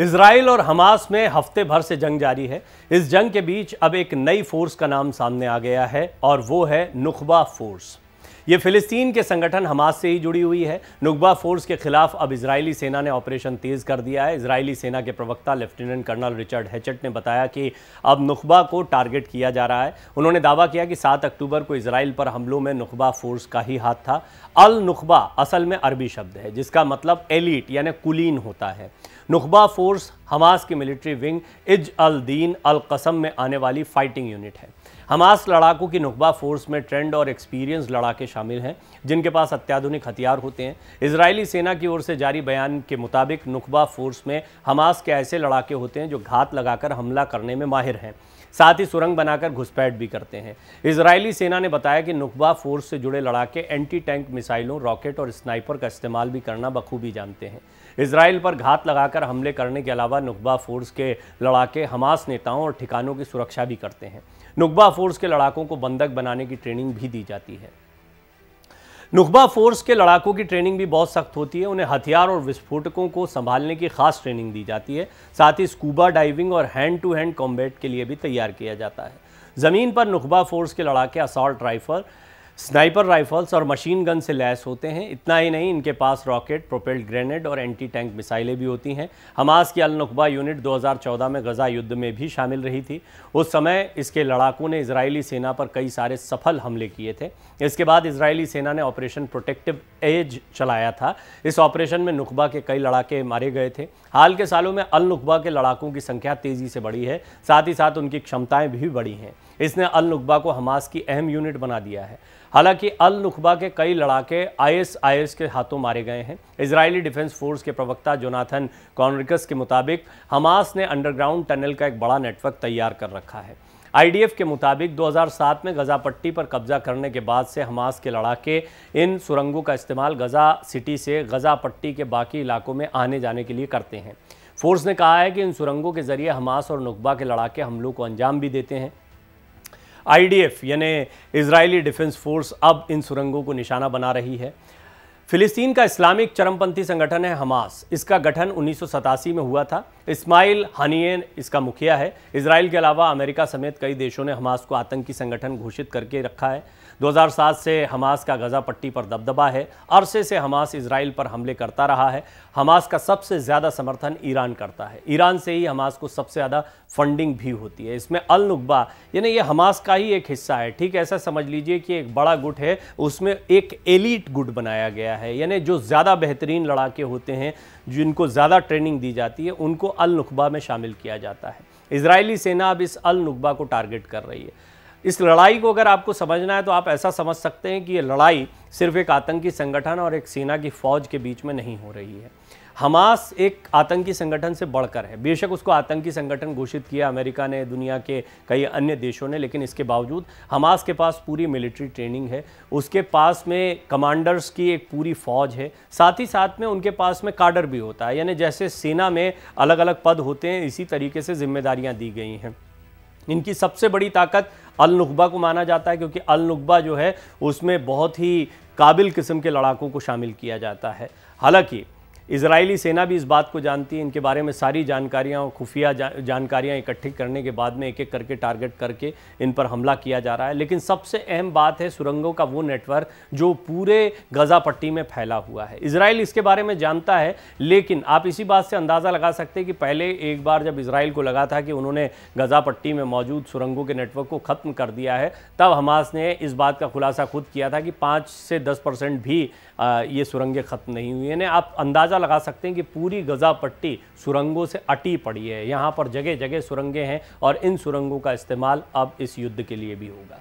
Israel और Hamas में हफ्ते भर से जंग जारी है इस जंग के बीच अब एक नई फोर्स का नाम सामने आ गया है और वो है नुखबा फोर्स ये फिलिस्तीन के संगठन हमास से ही जुड़ी हुई है नुकबा फोर्स के खिलाफ अब इजरायली सेना ने ऑपरेशन तेज़ कर दिया है इजरायली सेना के प्रवक्ता लेफ्टिनेंट कर्नल रिचर्ड हैचट ने बताया कि अब नुकबा को टारगेट किया जा रहा है उन्होंने दावा किया कि 7 अक्टूबर को इसराइल पर हमलों में नुकबा फोर्स का ही हाथ था अल नुकबा असल में अरबी शब्द है जिसका मतलब एलिट यानी कुलीन होता है नुखबा फोर्स हमास की military wing Izz al Din al कसम में आने वाली फाइटिंग यूनिट है हमास लड़ाकों की नुखबा फोर्स में ट्रेंड और एक्सपीरियंस लड़ाके शामिल हैं जिनके पास अत्याधुनिक हथियार होते हैं इसराइली सेना की ओर से जारी बयान के मुताबिक नकबा फोर्स में हमास के ऐसे लड़ाके होते हैं जो घात लगाकर हमला करने में माहिर हैं साथ ही सुरंग बनाकर घुसपैठ भी करते हैं इसराइली सेना ने बताया कि नुकबा फोर्स से जुड़े लड़ाके एंटी टैंक मिसाइलों रॉकेट और स्नाइपर का इस्तेमाल भी करना बखूबी जानते हैं इसराइल पर घात लगाकर हमले करने के अलावा नुकबा फोर्स के लड़ाके हमास नेताओं और ठिकानों की सुरक्षा भी करते हैं नुकबा फोर्स के लड़ाकों को बंधक बनाने की ट्रेनिंग भी दी जाती है नुकबा फोर्स के लड़ाकों की ट्रेनिंग भी बहुत सख्त होती है उन्हें हथियार और विस्फोटकों को संभालने की खास ट्रेनिंग दी जाती है साथ ही स्कूबा डाइविंग और हैंड टू हैंड कॉम्बैट के लिए भी तैयार किया जाता है ज़मीन पर नुकबा फोर्स के लड़ाके असॉल्ट राइफल स्नाइपर राइफल्स और मशीन गन से लैस होते हैं इतना ही नहीं इनके पास रॉकेट प्रोपेल्ड ग्रेनेड और एंटी टैंक मिसाइलें भी होती हैं हमास की अलनकबा यूनिट 2014 में गजा युद्ध में भी शामिल रही थी उस समय इसके लड़ाकों ने इसराइली सेना पर कई सारे सफल हमले किए थे इसके बाद इसराइली सेना ने ऑपरेशन प्रोटेक्टिव एज चलाया था इस ऑपरेशन में नुकबा के कई लड़ाके मारे गए थे हाल के सालों में अलनकबा के लड़ाकों की संख्या तेज़ी से बढ़ी है साथ ही साथ उनकी क्षमताएँ भी बढ़ी हैं इसने अल नुकबा को हमास की अहम यूनिट बना दिया है हालांकि अल नुकबा के कई लड़ाके आईएसआईएस के हाथों मारे गए हैं इसराइली डिफेंस फोर्स के प्रवक्ता जोनाथन कॉनरिकस के मुताबिक हमास ने अंडरग्राउंड टनल का एक बड़ा नेटवर्क तैयार कर रखा है आईडीएफ के मुताबिक 2007 में गज़ा पट्टी पर कब्जा करने के बाद से हमास के लड़ाके इन सुरंगों का इस्तेमाल गज़ा सिटी से गज़ा पट्टी के बाकी इलाकों में आने जाने के लिए करते हैं फोर्स ने कहा है कि इन सुरंगों के ज़रिए हमास और नकबा के लड़ाके हमलों को अंजाम भी देते हैं आईडीएफ यानी इसराइली डिफेंस फोर्स अब इन सुरंगों को निशाना बना रही है फिलिस्तीन का इस्लामिक चरमपंथी संगठन है हमास इसका गठन उन्नीस में हुआ था इस्माइल हनियन इसका मुखिया है इसराइल के अलावा अमेरिका समेत कई देशों ने हमास को आतंकी संगठन घोषित करके रखा है 2007 से हमास का गजा पट्टी पर दबदबा है अरसे से हमास इसराइल पर हमले करता रहा है हमास का सबसे ज़्यादा समर्थन ईरान करता है ईरान से ही हमास को सबसे ज़्यादा फंडिंग भी होती है इसमें अल नुकबा यानी ये हमास का ही एक हिस्सा है ठीक ऐसा समझ लीजिए कि एक बड़ा गुट है उसमें एक एलिट गुट बनाया गया है यानी जो ज़्यादा बेहतरीन लड़ाके होते हैं जिनको ज़्यादा ट्रेनिंग दी जाती है उनको अल नकबा में शामिल किया जाता है इसराइली सेना अब इस अल नुकबा को टारगेट कर रही है इस लड़ाई को अगर आपको समझना है तो आप ऐसा समझ सकते हैं कि ये लड़ाई सिर्फ एक आतंकी संगठन और एक सेना की फ़ौज के बीच में नहीं हो रही है हमास एक आतंकी संगठन से बढ़कर है बेशक उसको आतंकी संगठन घोषित किया अमेरिका ने दुनिया के कई अन्य देशों ने लेकिन इसके बावजूद हमास के पास पूरी मिलिट्री ट्रेनिंग है उसके पास में कमांडर्स की एक पूरी फौज है साथ ही साथ में उनके पास में काडर भी होता है यानी जैसे सेना में अलग अलग पद होते हैं इसी तरीके से जिम्मेदारियाँ दी गई हैं इनकी सबसे बड़ी ताकत अल नुकबा को माना जाता है क्योंकि अल नुकबा जो है उसमें बहुत ही काबिल किस्म के लड़ाकों को शामिल किया जाता है हालांकि इसराइली सेना भी इस बात को जानती है इनके बारे में सारी जानकारियाँ और खुफिया जा, जानकारियाँ इकट्ठी करने के बाद में एक एक करके टारगेट करके इन पर हमला किया जा रहा है लेकिन सबसे अहम बात है सुरंगों का वो नेटवर्क जो पूरे गजा पट्टी में फैला हुआ है इसराइल इसके बारे में जानता है लेकिन आप इसी बात से अंदाज़ा लगा सकते हैं कि पहले एक बार जब इसराइल को लगा था कि उन्होंने गजा पट्टी में मौजूद सुरंगों के नेटवर्क को ख़त्म कर दिया है तब हमास ने इस बात का खुलासा खुद किया था कि पाँच से दस भी ये सुरंगें ख़त्म नहीं हुई हैं आप अंदाज़ा अंदाज़ा लगा सकते हैं कि पूरी गज़ा पट्टी सुरंगों से अटी पड़ी है यहाँ पर जगह जगह सुरंगें हैं और इन सुरंगों का इस्तेमाल अब इस युद्ध के लिए भी होगा